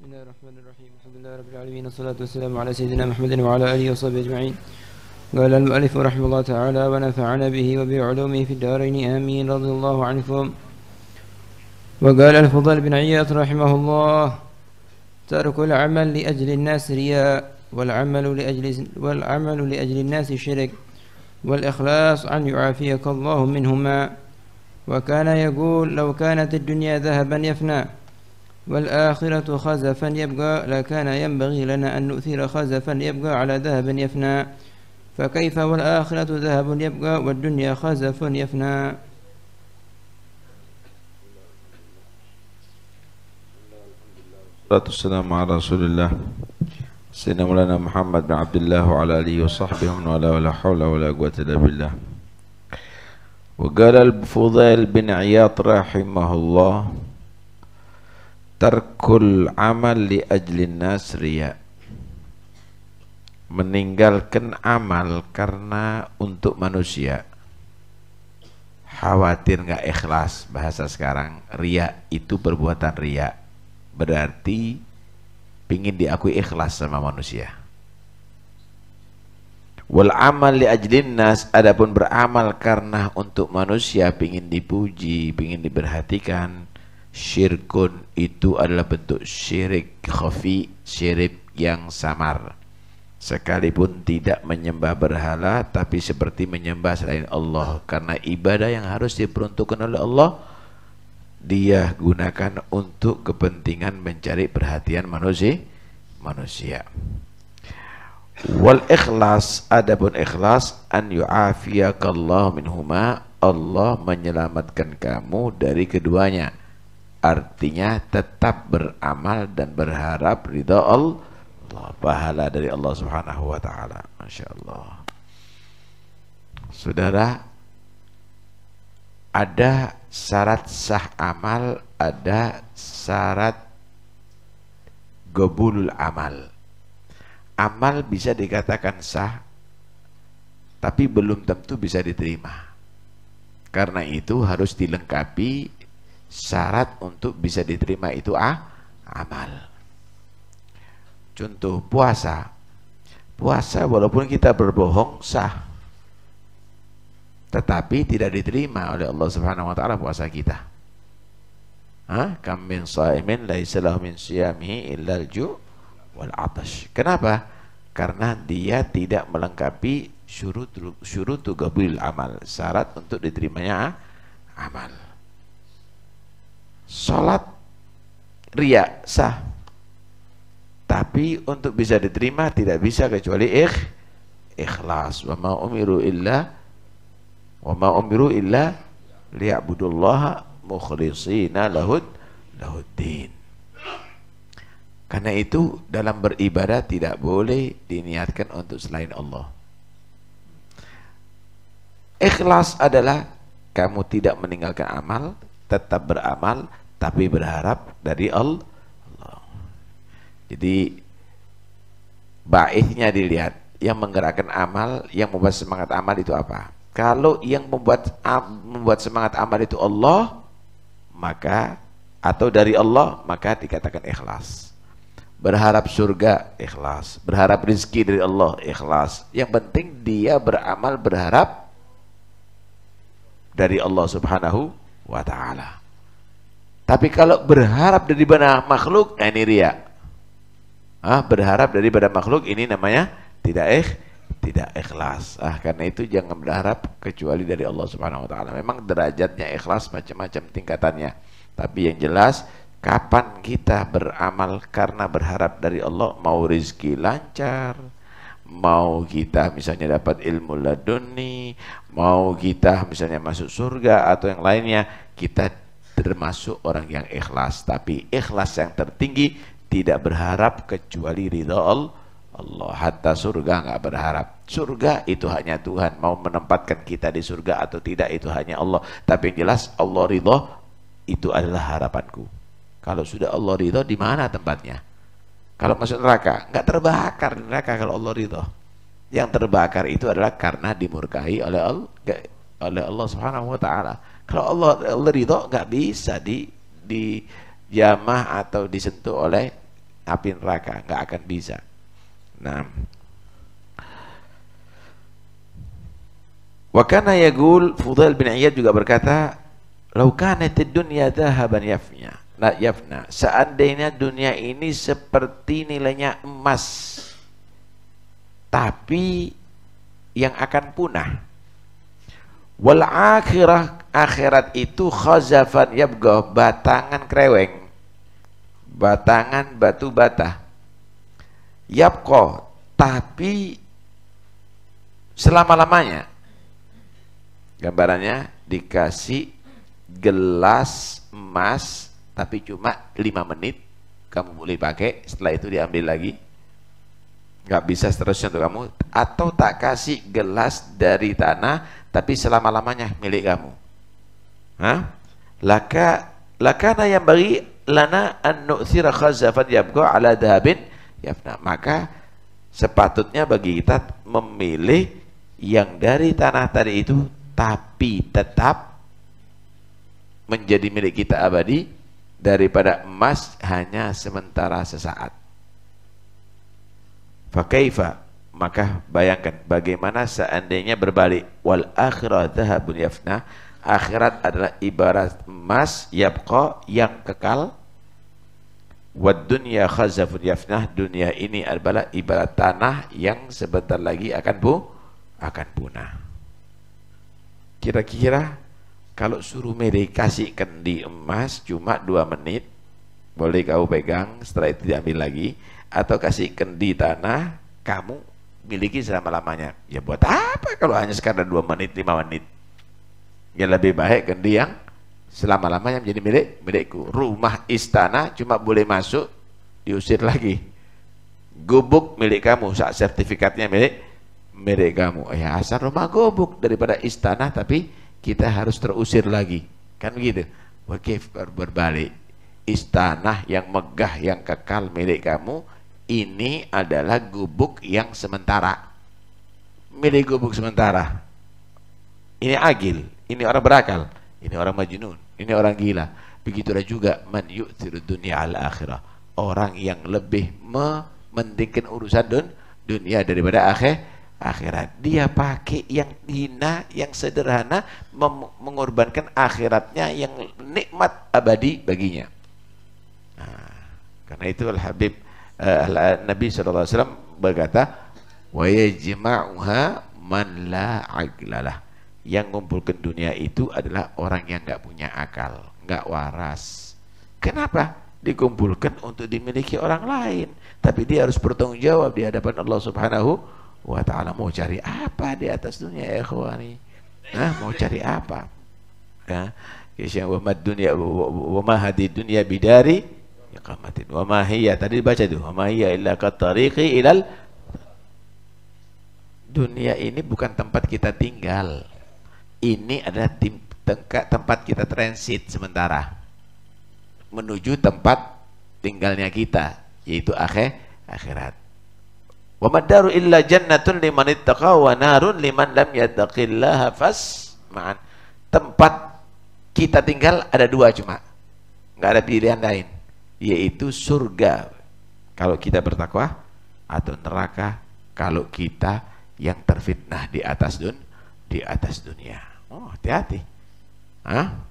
بسم الله الرحمن الرحيم الحمد لله رب العالمين والصلاة والسلام على سيدنا محمد وعلى آله وصحبه أجمعين قال المؤلف رحمه الله تعالى ونفعنا به وبعلومه في الدارين آمين رضي الله عنكم وقال الفضل بن عياط رحمه الله ترك العمل لأجل الناس رياء والعمل لأجل والعمل لأجل الناس شرك والإخلاص أن يعافيك الله منهما وكان يقول لو كانت الدنيا ذهبا يفنى والآخرة خزفا يبقى لكان ينبغي لنا أن نؤثر خزفا يبقى على ذهب يفنى فكيف والآخرة ذهب يبقى والدنيا خزف يفنى الصلاة والسلام على رسول الله سيدنا مولانا محمد بن عبد الله وعلى آله وصحبه ومن والاه ولا حول ولا قوة إلا بالله وقال الفضيل بن عياط رحمه الله tarkul amal li ajlin nasriya meninggalkan amal karena untuk manusia khawatir nggak ikhlas bahasa sekarang ria itu perbuatan ria berarti pingin diakui ikhlas sama manusia wal amal li ajlin nas adapun beramal karena untuk manusia pingin dipuji pingin diperhatikan Syirkun itu adalah bentuk syirik khafi, syirik yang samar. Sekalipun tidak menyembah berhala, tapi seperti menyembah selain Allah. Karena ibadah yang harus diperuntukkan oleh Allah, dia gunakan untuk kepentingan mencari perhatian manusia. manusia. Wal ikhlas, adapun ikhlas, an yu'afiyakallahu minhuma, Allah menyelamatkan kamu dari keduanya artinya tetap beramal dan berharap ridha Allah pahala dari Allah subhanahu wa ta'ala Masya saudara ada syarat sah amal ada syarat gobulul amal amal bisa dikatakan sah tapi belum tentu bisa diterima karena itu harus dilengkapi syarat untuk bisa diterima itu ah, amal contoh puasa puasa walaupun kita berbohong sah tetapi tidak diterima oleh Allah Subhanahu wa taala puasa kita ha ah, kam min shaimin laisa lahu min siyamihi illa wal atash kenapa karena dia tidak melengkapi syurut syurut gabril amal syarat untuk diterimanya ah, amal sholat riak sah tapi untuk bisa diterima tidak bisa kecuali ikh, ikhlas wa ma umiru illa wa ma umiru illa liya'budullaha mukhlisina lahud lahuddin karena itu dalam beribadah tidak boleh diniatkan untuk selain Allah ikhlas adalah kamu tidak meninggalkan amal tetap beramal tapi berharap dari Allah. Jadi baiknya dilihat yang menggerakkan amal, yang membuat semangat amal itu apa? Kalau yang membuat membuat semangat amal itu Allah, maka atau dari Allah maka dikatakan ikhlas. Berharap surga ikhlas, berharap rezeki dari Allah ikhlas. Yang penting dia beramal berharap dari Allah Subhanahu wa ta'ala. Tapi kalau berharap dari daripada makhluk, nah ini ria. Ah, berharap daripada makhluk ini namanya tidak eh tidak ikhlas. Ah, karena itu jangan berharap kecuali dari Allah Subhanahu wa taala. Memang derajatnya ikhlas macam-macam tingkatannya. Tapi yang jelas kapan kita beramal karena berharap dari Allah mau rizki lancar, mau kita misalnya dapat ilmu laduni, mau kita misalnya masuk surga atau yang lainnya, kita termasuk orang yang ikhlas. Tapi ikhlas yang tertinggi tidak berharap kecuali ridha Allah. Hatta surga nggak berharap. Surga itu hanya Tuhan. Mau menempatkan kita di surga atau tidak itu hanya Allah. Tapi yang jelas Allah ridha itu adalah harapanku. Kalau sudah Allah ridha di mana tempatnya? Kalau masuk neraka, nggak terbakar neraka kalau Allah ridho. Yang terbakar itu adalah karena dimurkai oleh Allah, oleh Allah Subhanahu wa taala. Kalau Allah Allah ridho nggak bisa di di jamah atau disentuh oleh api neraka, nggak akan bisa. Nah, Wakana Yagul Fudail bin Iyad juga berkata, "Lau kanat dunya dhahaban yafnya." la nah, yafna. Seandainya dunia ini seperti nilainya emas, tapi yang akan punah. Wal akhirah akhirat itu khazafan yabgo batangan kreweng. Batangan batu bata. Yabqa tapi selama-lamanya gambarannya dikasih gelas emas tapi cuma lima menit kamu boleh pakai setelah itu diambil lagi nggak bisa seterusnya untuk kamu atau tak kasih gelas dari tanah tapi selama-lamanya milik kamu Hah? laka lakana yang bagi lana an nu'thira khazafan yabqa ala dahabin yafna maka sepatutnya bagi kita memilih yang dari tanah tadi itu tapi tetap menjadi milik kita abadi daripada emas hanya sementara sesaat. Fakaifa maka bayangkan bagaimana seandainya berbalik wal akhirat dahabun yafna akhirat adalah ibarat emas yabqa yang kekal wad dunya khazafun yafna dunia ini adalah ibarat tanah yang sebentar lagi akan bu akan punah kira-kira kalau suruh Mary kasih kendi emas cuma dua menit, boleh kau pegang setelah itu diambil lagi, atau kasih kendi tanah, kamu miliki selama-lamanya. Ya buat apa kalau hanya sekadar dua menit, lima menit? Ya lebih baik kendi yang selama-lamanya menjadi milik milikku. Rumah istana cuma boleh masuk, diusir lagi. Gubuk milik kamu, saat sertifikatnya milik milik kamu. Ya asal rumah gubuk daripada istana tapi kita harus terusir lagi kan begitu wakif berbalik istana yang megah yang kekal milik kamu ini adalah gubuk yang sementara milik gubuk sementara ini agil ini orang berakal ini orang majnun ini orang gila begitulah juga man yu'thir dunia al akhirah orang yang lebih mementingkan urusan dun, dunia daripada akhir akhirat. Dia pakai yang hina, yang sederhana, mengorbankan akhiratnya yang nikmat abadi baginya. Nah, karena itu Al Habib eh, Al Nabi SAW berkata, wa yajma'uha man la aglalah. Yang ngumpulkan dunia itu adalah orang yang nggak punya akal, nggak waras. Kenapa? Dikumpulkan untuk dimiliki orang lain, tapi dia harus bertanggung jawab di hadapan Allah Subhanahu wa ta'ala mau cari apa di atas dunia ya ikhwani nah, mau cari apa ya kisya wa mad dunya wa ma hadi dunya bidari iqamatin wa ma hiya tadi baca itu wa ma hiya illa katariqi ilal dunia ini bukan tempat kita tinggal ini adalah tim, tempat kita transit sementara menuju tempat tinggalnya kita yaitu akhir akhirat Wa madaru illa jannatun liman ittaqa wa narun liman lam yattaqillaha ma'an Tempat kita tinggal ada dua cuma. Enggak ada pilihan lain, yaitu surga kalau kita bertakwa atau neraka kalau kita yang terfitnah di atas dun di atas dunia. Oh, hati-hati. Hah?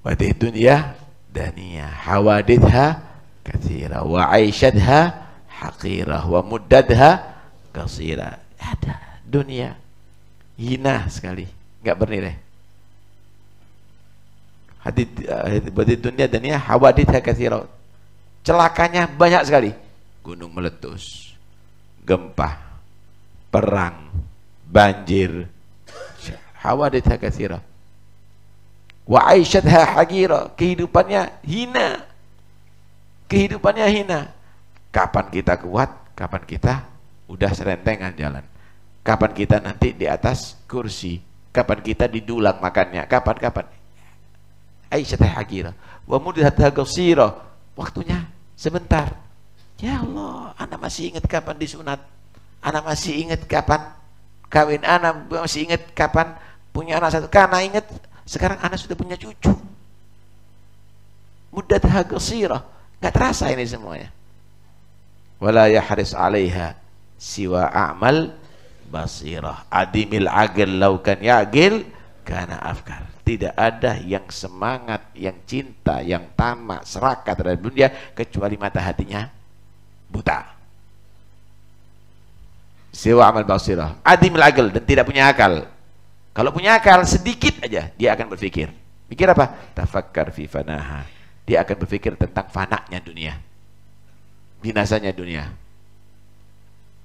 Wadih dunia dania hawaditha kathira wa aisyadha haqirah wa muddadha kasira. Ada dunia hina sekali, nggak bernilai. Hadid eh, hadid dunia dunia hawaditha kasira. Celakanya banyak sekali. Gunung meletus, gempa, perang, banjir, hawaditha kasira. Wa aisyatha hagira, kehidupannya hina. Kehidupannya hina. Kapan kita kuat, kapan kita udah serentengan jalan. Kapan kita nanti di atas kursi, kapan kita didulang makannya, kapan-kapan. Aisyah teh hakira, wa siro, Waktunya sebentar. Ya Allah, anak masih ingat kapan disunat. Anak masih ingat kapan kawin anak masih ingat kapan punya anak satu karena ingat sekarang anak sudah punya cucu mudat siro, nggak terasa ini semuanya wala yahris 'alaiha siwa a'mal basirah adimil agil laukan ya'gil karena afkar tidak ada yang semangat, yang cinta, yang tamak, serakah terhadap dunia kecuali mata hatinya buta. siwa amal basirah, adimil agil dan tidak punya akal. Kalau punya akal sedikit aja dia akan berpikir. Pikir apa? Tafakkar fi fanaha. Dia akan berpikir tentang fanaknya dunia binasanya dunia.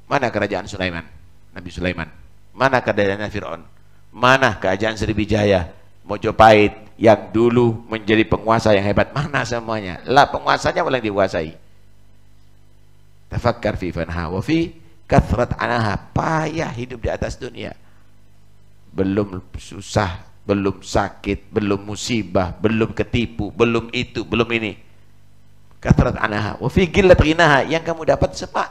Mana kerajaan Sulaiman? Nabi Sulaiman. Mana kerajaan Fir'aun? Mana kerajaan Sriwijaya? Mojopahit yang dulu menjadi penguasa yang hebat. Mana semuanya? Lah penguasanya boleh dikuasai. Tafakkar fi fanha wa fi kathrat anaha. Payah hidup di atas dunia. Belum susah, belum sakit, belum musibah, belum ketipu, belum itu, belum ini katrat anaha wa fi gillat ghinaha yang kamu dapat sepak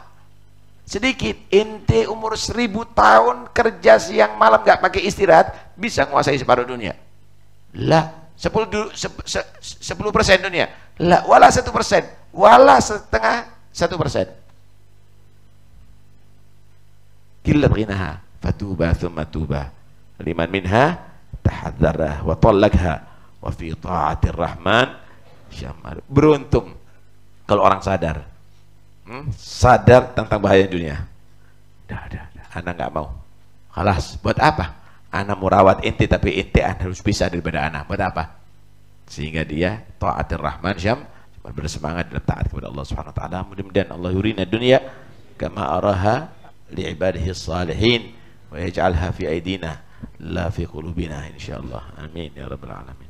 sedikit inti umur seribu tahun kerja siang malam gak pakai istirahat bisa menguasai separuh dunia lah sepuluh sepuluh persen dunia lah wala satu persen wala setengah satu persen gillat ghinaha fatuba thumma tuba liman minha tahadzarah wa tallakha wa fi ta'atir rahman syamal beruntung kalau orang sadar hmm? sadar tentang bahaya dunia dah dah, anak nggak mau kalas buat apa anak mau rawat inti tapi inti anak harus bisa daripada anak buat apa sehingga dia taatir rahman syam bersemangat dalam taat kepada Allah Subhanahu wa taala mudah-mudahan Allah yurina dunia kama araha li ibadihi salihin wa yaj'alha fi aidina la fi qulubina insyaallah amin ya rabbal alamin